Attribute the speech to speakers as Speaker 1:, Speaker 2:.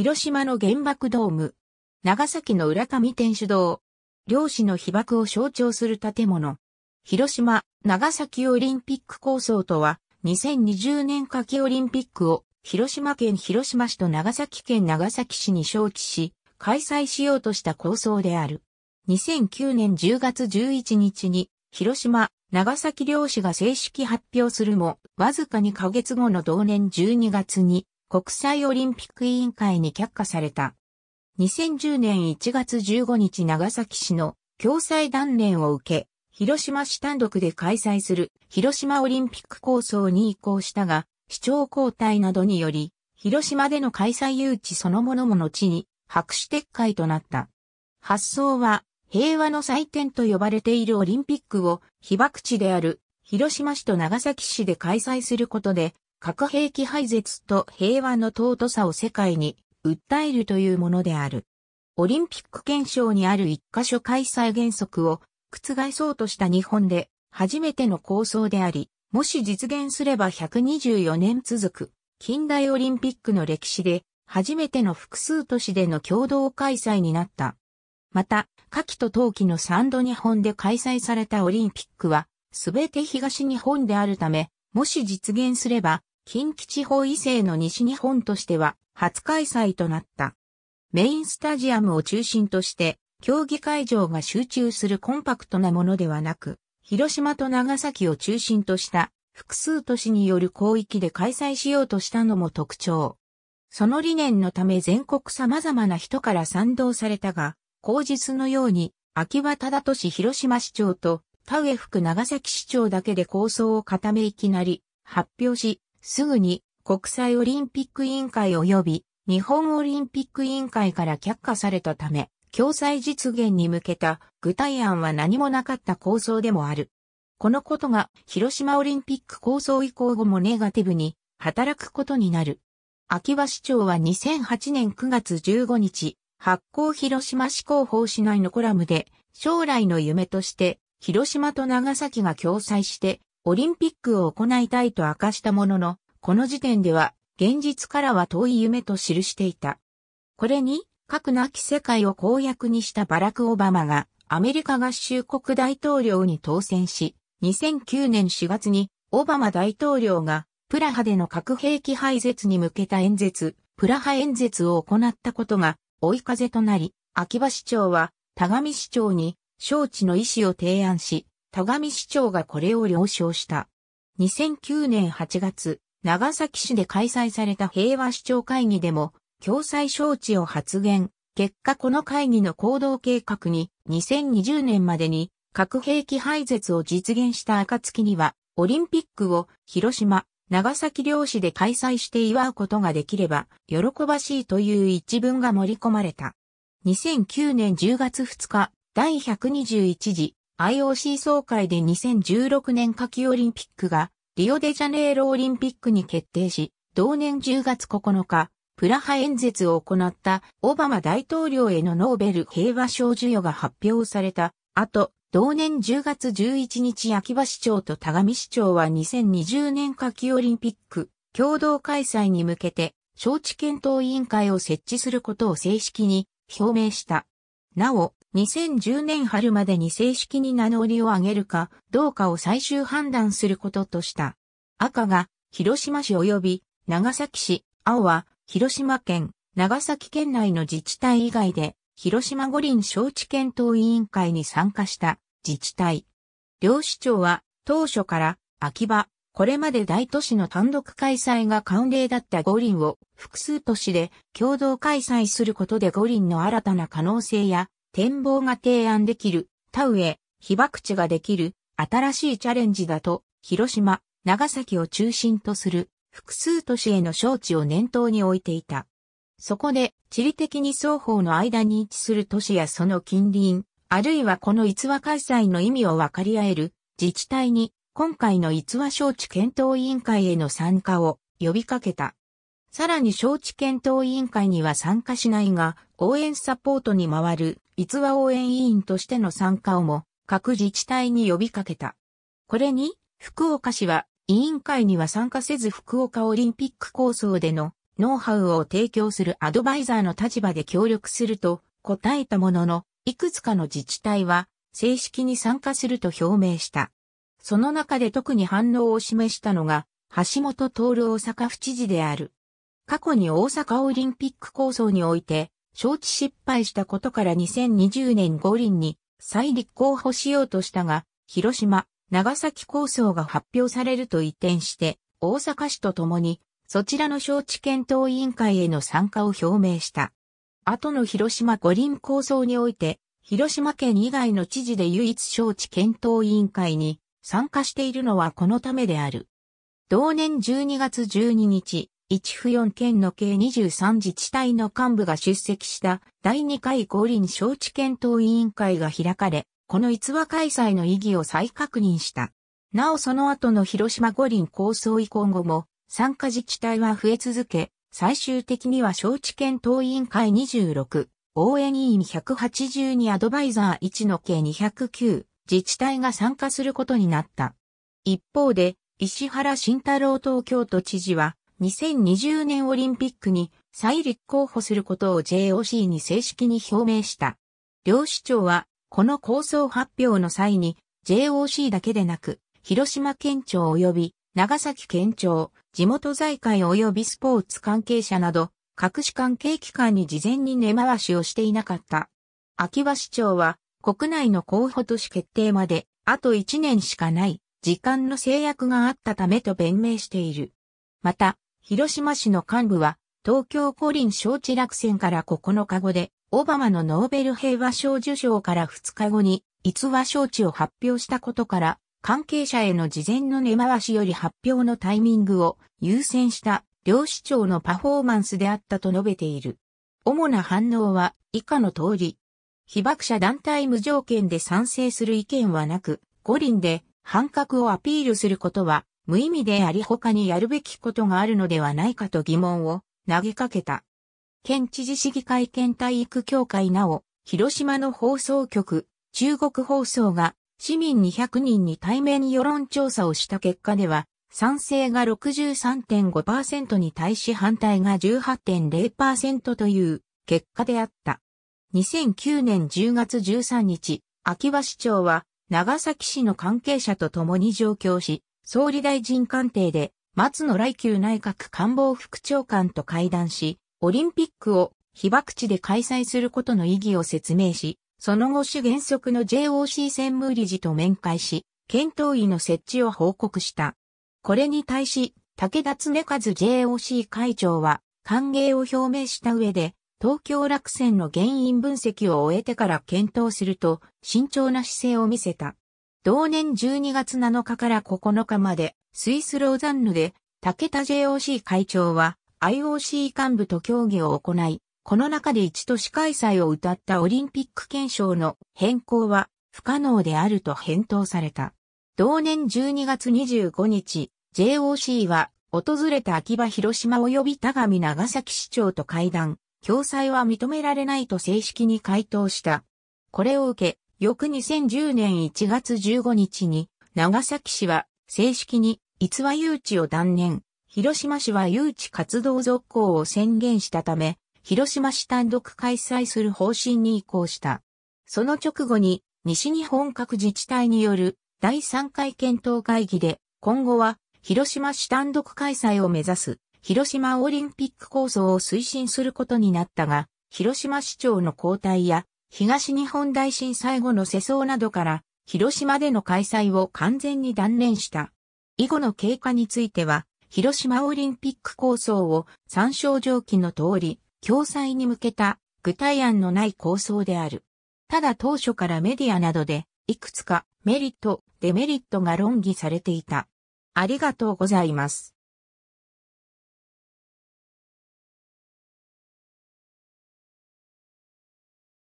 Speaker 1: 広島の原爆ドーム、長崎の浦上天主堂、漁師の被爆を象徴する建物、広島、長崎オリンピック構想とは、2020年夏季オリンピックを広島県広島市と長崎県長崎市に招致し、開催しようとした構想である。2009年10月11日に、広島、長崎漁師が正式発表するも、わずか2ヶ月後の同年12月に、国際オリンピック委員会に却下された。2010年1月15日長崎市の共済断念を受け、広島市単独で開催する広島オリンピック構想に移行したが、市長交代などにより、広島での開催誘致そのものも後に白紙撤回となった。発想は平和の祭典と呼ばれているオリンピックを被爆地である広島市と長崎市で開催することで核兵器廃絶と平和の尊さを世界に訴えるというものである。オリンピック憲章にある一箇所開催原則を覆そうとした日本で初めての構想であり、もし実現すれば124年続く近代オリンピックの歴史で初めての複数都市での共同開催になった。また、夏季と冬季の3度日本で開催されたオリンピックは、すべて東日本であるため、もし実現すれば、近畿地方異性の西日本としては初開催となった。メインスタジアムを中心として、競技会場が集中するコンパクトなものではなく、広島と長崎を中心とした複数都市による広域で開催しようとしたのも特徴。その理念のため全国様々な人から賛同されたが、後日のように、秋葉忠俊広島市長と、田植福長崎市長だけで構想を固めいきなり発表し、すぐに国際オリンピック委員会及び日本オリンピック委員会から却下されたため、共済実現に向けた具体案は何もなかった構想でもある。このことが広島オリンピック構想以降後もネガティブに働くことになる。秋葉市長は2008年9月15日、発行広島市広報市内のコラムで、将来の夢として、広島と長崎が共催して、オリンピックを行いたいと明かしたものの、この時点では現実からは遠い夢と記していた。これに、核なき世界を公約にしたバラク・オバマがアメリカ合衆国大統領に当選し、2009年4月にオバマ大統領がプラハでの核兵器廃絶に向けた演説、プラハ演説を行ったことが追い風となり、秋葉市長は田上市長に招致の意思を提案し、田上市長がこれを了承した。2009年8月、長崎市で開催された平和市長会議でも、共済招致を発言。結果この会議の行動計画に、2020年までに核兵器廃絶を実現した暁には、オリンピックを広島、長崎両市で開催して祝うことができれば、喜ばしいという一文が盛り込まれた。2009年10月2日、第121次 IOC 総会で2016年夏季オリンピックがリオデジャネイロオリンピックに決定し、同年10月9日、プラハ演説を行ったオバマ大統領へのノーベル平和賞授与が発表された後、同年10月11日秋葉市長と田上市長は2020年夏季オリンピック共同開催に向けて招致検討委員会を設置することを正式に表明した。なお、2010年春までに正式に名乗りを上げるかどうかを最終判断することとした。赤が広島市及び長崎市、青は広島県、長崎県内の自治体以外で広島五輪招致検討委員会に参加した自治体。両市長は当初から秋葉、これまで大都市の単独開催が慣例だった五輪を複数都市で共同開催することで五輪の新たな可能性や展望が提案できる、田植え、被爆地ができる、新しいチャレンジだと、広島、長崎を中心とする、複数都市への招致を念頭に置いていた。そこで、地理的に双方の間に位置する都市やその近隣、あるいはこの逸話開催の意味を分かり合える自治体に、今回の逸話招致検討委員会への参加を呼びかけた。さらに招致検討委員会には参加しないが、応援サポートに回る逸話応援委員としての参加をも各自治体に呼びかけた。これに、福岡市は委員会には参加せず福岡オリンピック構想でのノウハウを提供するアドバイザーの立場で協力すると答えたものの、いくつかの自治体は正式に参加すると表明した。その中で特に反応を示したのが、橋本徹大阪府知事である。過去に大阪オリンピック構想において、招致失敗したことから2020年五輪に再立候補しようとしたが、広島、長崎構想が発表されると移転して、大阪市と共に、そちらの招致検討委員会への参加を表明した。後の広島五輪構想において、広島県以外の知事で唯一招致検討委員会に参加しているのはこのためである。同年12月12日、一府四県の計23自治体の幹部が出席した第2回五輪招致検討委員会が開かれ、この逸話開催の意義を再確認した。なおその後の広島五輪構想以降後も、参加自治体は増え続け、最終的には招致検討委員会26、応援委員182アドバイザー1の計209、自治体が参加することになった。一方で、石原慎太郎東京都知事は、2020年オリンピックに再立候補することを JOC に正式に表明した。両市長は、この構想発表の際に、JOC だけでなく、広島県庁及び長崎県庁、地元財界及びスポーツ関係者など、各種関係機関に事前に根回しをしていなかった。秋葉市長は、国内の候補都市決定まで、あと1年しかない、時間の制約があったためと弁明している。また、広島市の幹部は、東京五輪招致落選から9日後で、オバマのノーベル平和賞受賞から2日後に、逸話招致を発表したことから、関係者への事前の根回しより発表のタイミングを優先した両市長のパフォーマンスであったと述べている。主な反応は以下の通り。被爆者団体無条件で賛成する意見はなく、五輪で反核をアピールすることは無意味であり他にやるべきことがあるのではないかと疑問を投げかけた。県知事市議会県体育協会なお、広島の放送局、中国放送が市民200人に対面世論調査をした結果では、賛成が63.5%に対し反対が18.0%という結果であった。2009年10月13日、秋葉市長は長崎市の関係者と共に上京し、総理大臣官邸で松野来宮内閣官房副長官と会談し、オリンピックを被爆地で開催することの意義を説明し、その後主原則の JOC 専務理事と面会し、検討委の設置を報告した。これに対し、武田恒和 JOC 会長は歓迎を表明した上で、東京落選の原因分析を終えてから検討すると慎重な姿勢を見せた。同年12月7日から9日まで、スイスローザンヌで、竹田 JOC 会長は、IOC 幹部と協議を行い、この中で一都市開催を謳ったオリンピック憲章の変更は不可能であると返答された。同年12月25日、JOC は訪れた秋葉広島及び田上長崎市長と会談、共催は認められないと正式に回答した。これを受け、翌2010年1月15日に、長崎市は正式に逸話誘致を断念、広島市は誘致活動続行を宣言したため、広島市単独開催する方針に移行した。その直後に、西日本各自治体による第3回検討会議で、今後は広島市単独開催を目指す広島オリンピック構想を推進することになったが、広島市長の交代や東日本大震災後の世相などから、広島での開催を完全に断念した。以後の経過については、広島オリンピック構想を参照上記の通り、共催に向けた具体案のない構想である。ただ当初からメディアなどで、いくつかメリット、デメリットが論議されていた。ありがとうございます。